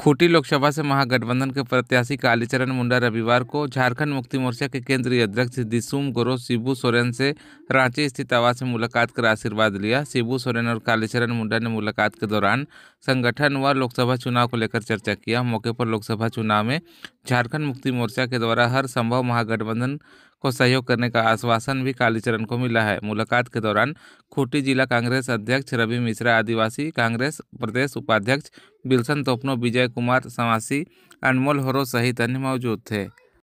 खूंटी लोकसभा से महागठबंधन के प्रत्याशी कालीचरण मुंडा रविवार को झारखंड मुक्ति मोर्चा के केंद्रीय अध्यक्ष दिसुम गोरो शिबू सोरेन से रांची स्थित आवास में मुलाकात कर आशीर्वाद लिया शिबू सोरेन और कालीचरण मुंडा ने मुलाकात के दौरान संगठन व लोकसभा चुनाव को लेकर चर्चा किया मौके पर लोकसभा चुनाव में झारखंड मुक्ति मोर्चा के द्वारा हर संभव महागठबंधन को सहयोग करने का आश्वासन भी कालीचरण को मिला है मुलाकात के दौरान खूंटी जिला कांग्रेस अध्यक्ष रवि मिश्रा आदिवासी कांग्रेस प्रदेश उपाध्यक्ष बिल्सन तोपनो विजय कुमार समासी अनमोल होरो सहित अन्य मौजूद थे